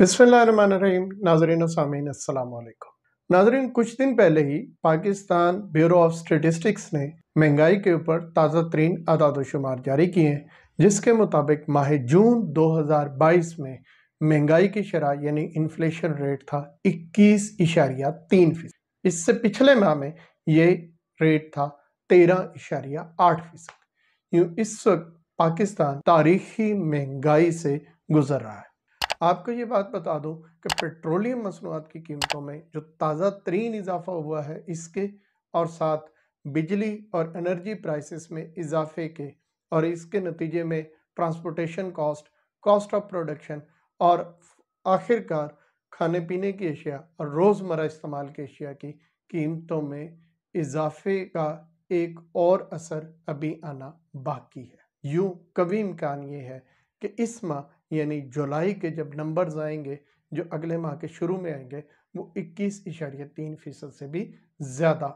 बिस्मिल्लाहिर्रहमानिर्रहीम नाजरीन सामीन असलकुम नाजरीन कुछ दिन पहले ही पाकिस्तान ब्यूरो ऑफ स्टेटिस्टिक्स ने महंगाई के ऊपर ताज़ा तरीन अदादोशुमार जारी किए हैं जिसके मुताबिक माह जून 2022 में महंगाई की शरह यानी इन्फ्लेशन रेट था इक्कीस इशारिया तीन फीसद इससे पिछले माह में ये रेट था तेरह इशारिया आठ फीसद यूँ इस वक्त पाकिस्तान तारीखी महंगाई से गुजर रहा है आपको ये बात बता दूँ कि पेट्रोलियम मसनूआत की कीमतों में जो ताज़ा तरीन इजाफा हुआ है इसके और साथ बिजली और एनर्जी प्राइसेस में इजाफे के और इसके नतीजे में transportation cost cost of production और आखिरकार खाने पीने की अशिया और रोज़मर इस्तेमाल की अशिया की कीमतों में इजाफे का एक और असर अभी आना बाकी है यूँ कभी इम्कान ये है कि इस माह यानी जुलाई के जब नंबर्स आएंगे जो अगले माह के शुरू में आएंगे वो इक्कीस इशारिया तीन फीसद से भी ज़्यादा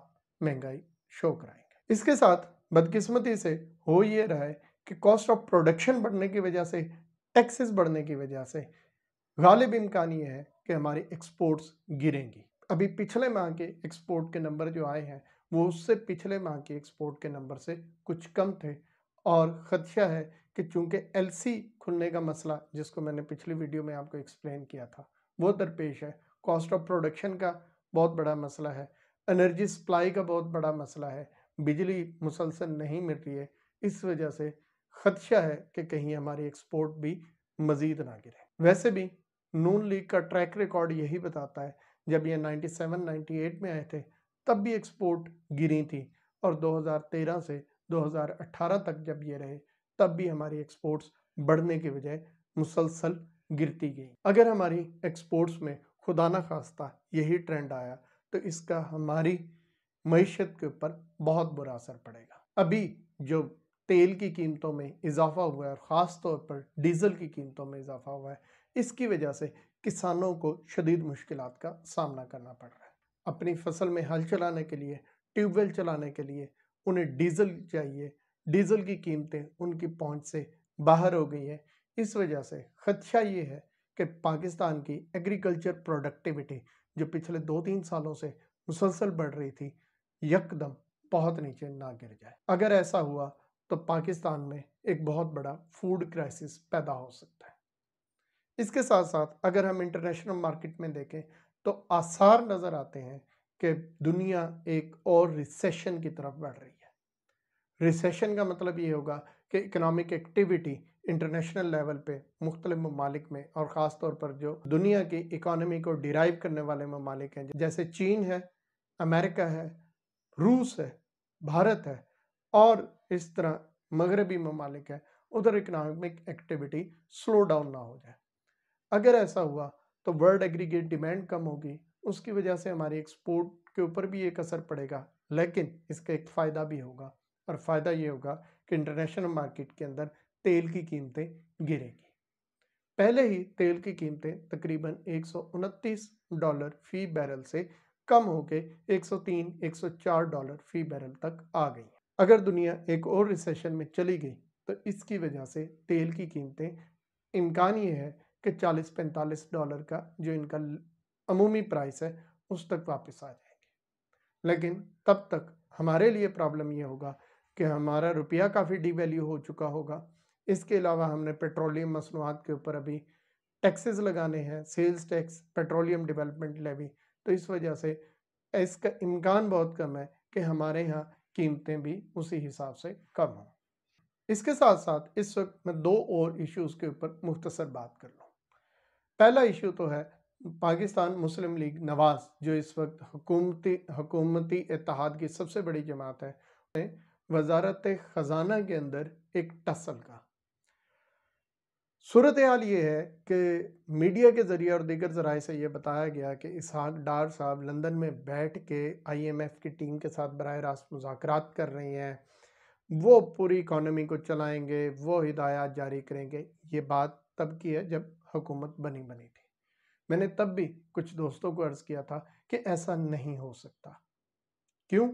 महंगाई शो कराएंगे इसके साथ बदकिस्मती से हो ये रहा है कि कॉस्ट ऑफ प्रोडक्शन बढ़ने की वजह से टैक्सेस बढ़ने की वजह से गालिब इम्कान ये है कि हमारी एक्सपोर्ट्स गिरेंगी अभी पिछले माह के एक्सपोर्ट के नंबर जो आए हैं वो उससे पिछले माह के एक्सपोर्ट के नंबर से कुछ कम थे और ख़दशा है कि चूंकि एल खुलने का मसला जिसको मैंने पिछली वीडियो में आपको एक्सप्लेन किया था वो दरपेश है कॉस्ट ऑफ प्रोडक्शन का बहुत बड़ा मसला है एनर्जी सप्लाई का बहुत बड़ा मसला है बिजली मुसलसल नहीं मिल रही है इस वजह से खदशा है कि कहीं हमारी एक्सपोर्ट भी मज़ीद ना गिरे वैसे भी नून लीग का ट्रैक रिकॉर्ड यही बताता है जब ये 97, 98 में आए थे तब भी एक्सपोर्ट गिरी थी और 2013 से 2018 तक जब ये रहे तब भी हमारी एक्सपोर्ट्स बढ़ने के बजाय मुसलसल गिरती गई अगर हमारी एक्सपोर्ट्स में खुदा न खास्ता यही ट्रेंड आया तो इसका हमारी मीशत के ऊपर बहुत बुरा असर पड़ेगा अभी जो तेल की कीमतों में इजाफा हुआ है और ख़ास तौर पर डीज़ल की कीमतों में इजाफा हुआ है इसकी वजह से किसानों को शदीद मुश्किल का सामना करना पड़ रहा है अपनी फसल में हल चलाने के लिए ट्यूबवेल चलाने के लिए उन्हें डीज़ल चाहिए डीजल की कीमतें उनकी पहुंच से बाहर हो गई है इस वजह से खदशा ये है कि पाकिस्तान की एग्रीकल्चर प्रोडक्टिविटी जो पिछले दो तीन सालों से मुसलसल बढ़ रही थी यकदम बहुत नीचे ना गिर जाए अगर ऐसा हुआ तो पाकिस्तान में एक बहुत बड़ा फूड क्राइसिस पैदा हो सकता है इसके साथ साथ अगर हम इंटरनेशनल मार्केट में देखें तो आसार नज़र आते हैं कि दुनिया एक और रिसेशन की तरफ बढ़ रही है रिसेशन का मतलब ये होगा कि इकनॉमिक एक्टिविटी इंटरनेशनल लेवल पे मुख्तलि ममालिक में और ख़ास तौर पर जो दुनिया की इकानमी को डिराइव करने वाले ममालिक हैं जैसे चीन है अमेरिका है रूस है भारत है और इस तरह मगरबी ममालिक है उधर इकनॉमिक एक्टिविटी स्लो डाउन ना हो जाए अगर ऐसा हुआ तो वर्ल्ड एग्रीगेट डिमांड कम होगी उसकी वजह से हमारी एक्सपोर्ट के ऊपर भी एक असर पड़ेगा लेकिन इसका एक फ़ायदा भी होगा पर फ़ायदा ये होगा कि इंटरनेशनल मार्केट के अंदर तेल की कीमतें गिरेंगी पहले ही तेल की कीमतें तकरीबन एक डॉलर फी बैरल से कम होकर 103, 104 डॉलर फी बैरल तक आ गई अगर दुनिया एक और रिसेशन में चली गई तो इसकी वजह से तेल की कीमतें इम्कान ये है कि 40-45 डॉलर का जो इनका अमूमी प्राइस है उस तक वापस आ जाएंगे लेकिन तब तक हमारे लिए प्रॉब्लम ये होगा कि हमारा रुपया काफ़ी डीवैल्यू हो चुका होगा इसके अलावा हमने पेट्रोलियम मसनूआत के ऊपर अभी टैक्सेस लगाने हैं sales tax petroleum development levy तो इस वजह से इसका इम्कान बहुत कम है कि हमारे यहाँ कीमतें भी उसी हिसाब से कम हों इसके साथ साथ इस वक्त मैं दो और इश्यूज़ के ऊपर मुख्तसर बात कर लूँ पहला इशू तो है पाकिस्तान मुस्लिम लीग नवाज़ जो इस वक्त हुकूमती हुकूमती इतिहाद की सबसे बड़ी जमात है वजारत ख़जाना के अंदर एक टसल का सूरत हाल ये है कि मीडिया के ज़रिए और दीगर ज़राए से ये बताया गया कि इसहाक डार साहब लंदन में बैठ के आईएमएफ की टीम के साथ बरह रास्त मुजात कर रही हैं वो पूरी इकॉनमी को चलाएंगे वो हिदायत जारी करेंगे ये बात तब की है जब हुकूमत बनी बनी थी मैंने तब भी कुछ दोस्तों को अर्ज़ किया था कि ऐसा नहीं हो सकता क्यों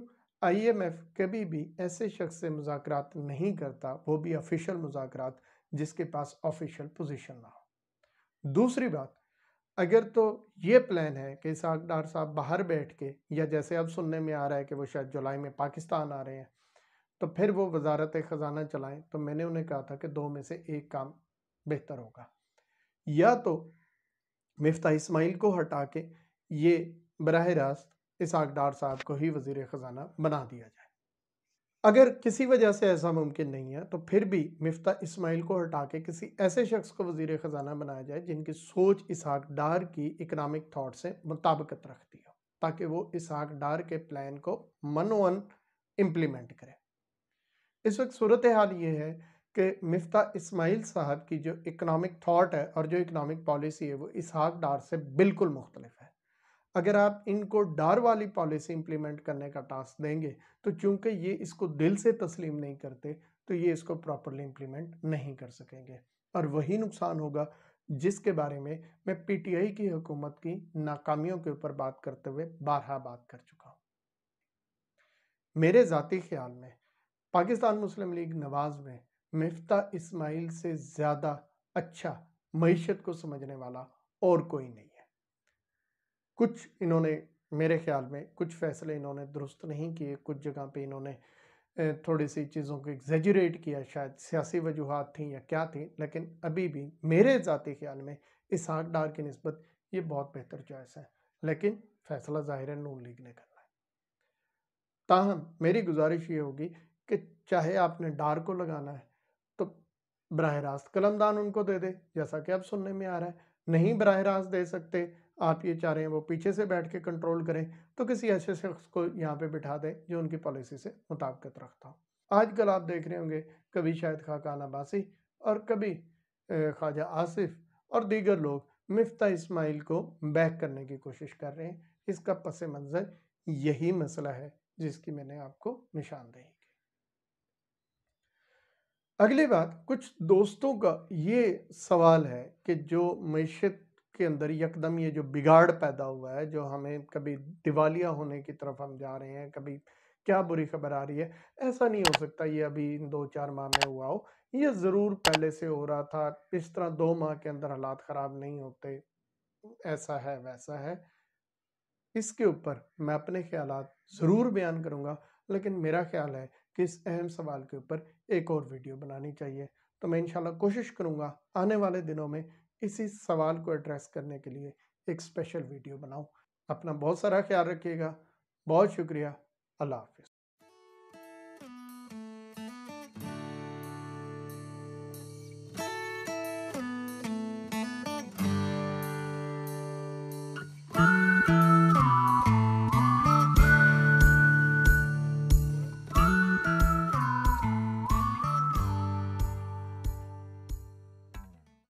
आईएमएफ कभी भी ऐसे शख्स से मुजाकर नहीं करता वो भी ऑफिशियल मुजात जिसके पास ऑफिशियल पोजीशन ना हो दूसरी बात अगर तो ये प्लान है कि इसहाक डार साहब बाहर बैठ के या जैसे अब सुनने में आ रहा है कि वो शायद जुलाई में पाकिस्तान आ रहे हैं तो फिर वो वजारत ख़जाना चलाएं तो मैंने उन्हें कहा था कि दो में से एक काम बेहतर होगा या तो मफ्ता इसमाइल को हटा के ये बरह रास्त इसाक डार साहब को ही वजीर ख़जाना बना दिया जाए अगर किसी वजह से ऐसा मुमकिन नहीं है तो फिर भी मफ्ता इस्माइल को हटा के किसी ऐसे शख्स को वजीर ख़जाना बनाया जाए जिनकी सोच इसहाक डार की इकनॉमिक थाट से मुताबकत रखती हो ताकि वो इसहाक डार के प्लान को मनोवन इम्प्लीमेंट करे इस वक्त सूरत हाल ये है कि मफ्ता इसमाइल साहब की जो इकनॉमिक थाट है और जो इकनॉमिक पॉलिसी है वो इसहाक डार से बिल्कुल मुख्तलिफ है अगर आप इनको डर वाली पॉलिसी इम्प्लीमेंट करने का टास्क देंगे तो चूंकि ये इसको दिल से तस्लीम नहीं करते तो ये इसको प्रॉपरली इम्प्लीमेंट नहीं कर सकेंगे और वही नुकसान होगा जिसके बारे में मैं पीटीआई की हुकूमत की नाकामियों के ऊपर बात करते हुए बारहा बात कर चुका हूं मेरे ज़ाती ख्याल में पाकिस्तान मुस्लिम लीग नवाज में मिफ्ता इस्माइल से ज़्यादा अच्छा मीशत को समझने वाला और कोई नहीं कुछ इन्होंने मेरे ख्याल में कुछ फैसले इन्होंने दुरुस्त नहीं किए कुछ जगह पे इन्होंने थोड़ी सी चीज़ों को एग्जेजरेट किया शायद सियासी वजूहत थी या क्या थी लेकिन अभी भी मेरे ज़ाती ख्याल में इसहाक डार की नस्बत ये बहुत बेहतर चॉइस है लेकिन फैसला ज़ाहिर नून लीग ने करना है ताहम मेरी गुजारिश ये होगी कि चाहे आपने डार को लगाना है तो बरह रास्त कलमदान उनको दे दे जैसा कि अब सुनने में आ रहा है नहीं बरह रास्त दे सकते आप ये चाह रहे हैं वो पीछे से बैठ के कंट्रोल करें तो किसी ऐसे शख्स को यहाँ पे बिठा दें जो उनकी पॉलिसी से मुताबकत रखता हो आजकल आप देख रहे होंगे कभी शायद खाकान अब्बासी और कभी ख्वाजा आसिफ और दीगर लोग मफ्ता इसमाइल को बैक करने की कोशिश कर रहे हैं इसका पस मंज़र यही मसला है जिसकी मैंने आपको निशानदेही की अगली बात कुछ दोस्तों का ये सवाल है कि जो मीशत के अंदर यकदम ये जो बिगाड़ पैदा हुआ है जो हमें कभी दिवालिया होने की तरफ हम जा रहे हैं कभी क्या बुरी खबर आ रही है ऐसा नहीं हो सकता ये अभी इन दो चार माह में हुआ हो ये ज़रूर पहले से हो रहा था इस तरह दो माह के अंदर हालात ख़राब नहीं होते ऐसा है वैसा है इसके ऊपर मैं अपने ख्याल ज़रूर बयान करूँगा लेकिन मेरा ख्याल है कि इस अहम सवाल के ऊपर एक और वीडियो बनानी चाहिए तो मैं इंशाल्लाह कोशिश करूँगा आने वाले दिनों में इसी सवाल को एड्रेस करने के लिए एक स्पेशल वीडियो बनाऊँ अपना बहुत सारा ख्याल रखिएगा बहुत शुक्रिया अल्लाह हाफिज़